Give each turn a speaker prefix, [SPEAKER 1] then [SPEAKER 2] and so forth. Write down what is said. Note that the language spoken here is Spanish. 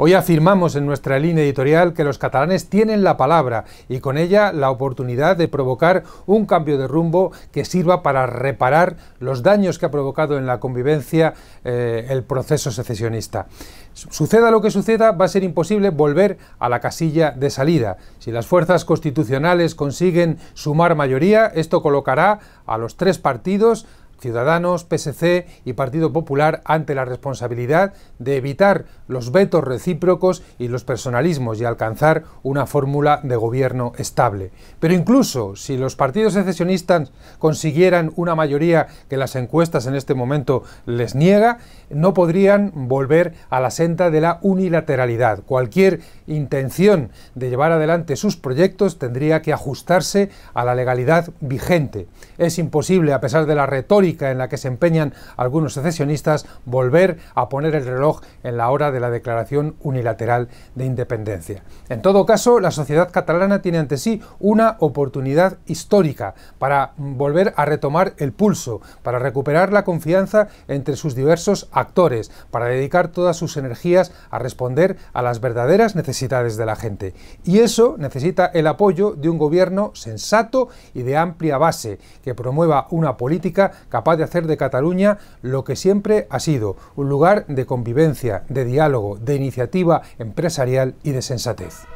[SPEAKER 1] Hoy afirmamos en nuestra línea editorial que los catalanes tienen la palabra y con ella la oportunidad de provocar un cambio de rumbo que sirva para reparar los daños que ha provocado en la convivencia eh, el proceso secesionista. Suceda lo que suceda, va a ser imposible volver a la casilla de salida. Si las fuerzas constitucionales consiguen sumar mayoría, esto colocará a los tres partidos Ciudadanos, PSC y Partido Popular ante la responsabilidad de evitar los vetos recíprocos y los personalismos y alcanzar una fórmula de gobierno estable. Pero incluso si los partidos secesionistas consiguieran una mayoría que las encuestas en este momento les niega, no podrían volver a la senda de la unilateralidad. Cualquier intención de llevar adelante sus proyectos tendría que ajustarse a la legalidad vigente. Es imposible, a pesar de la retórica, en la que se empeñan algunos secesionistas, volver a poner el reloj en la hora de la declaración unilateral de independencia. En todo caso, la sociedad catalana tiene ante sí una oportunidad histórica para volver a retomar el pulso, para recuperar la confianza entre sus diversos actores, para dedicar todas sus energías a responder a las verdaderas necesidades de la gente. Y eso necesita el apoyo de un gobierno sensato y de amplia base, que promueva una política capaz capaz de hacer de Cataluña lo que siempre ha sido, un lugar de convivencia, de diálogo, de iniciativa empresarial y de sensatez.